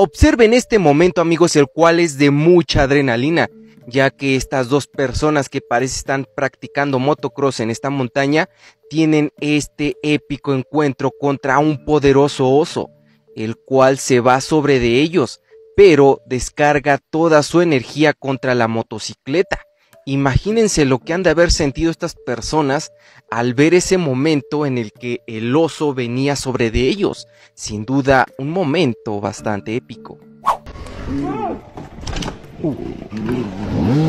Observen este momento amigos, el cual es de mucha adrenalina, ya que estas dos personas que parece están practicando motocross en esta montaña tienen este épico encuentro contra un poderoso oso, el cual se va sobre de ellos, pero descarga toda su energía contra la motocicleta. Imagínense lo que han de haber sentido estas personas al ver ese momento en el que el oso venía sobre de ellos. Sin duda, un momento bastante épico. Mm.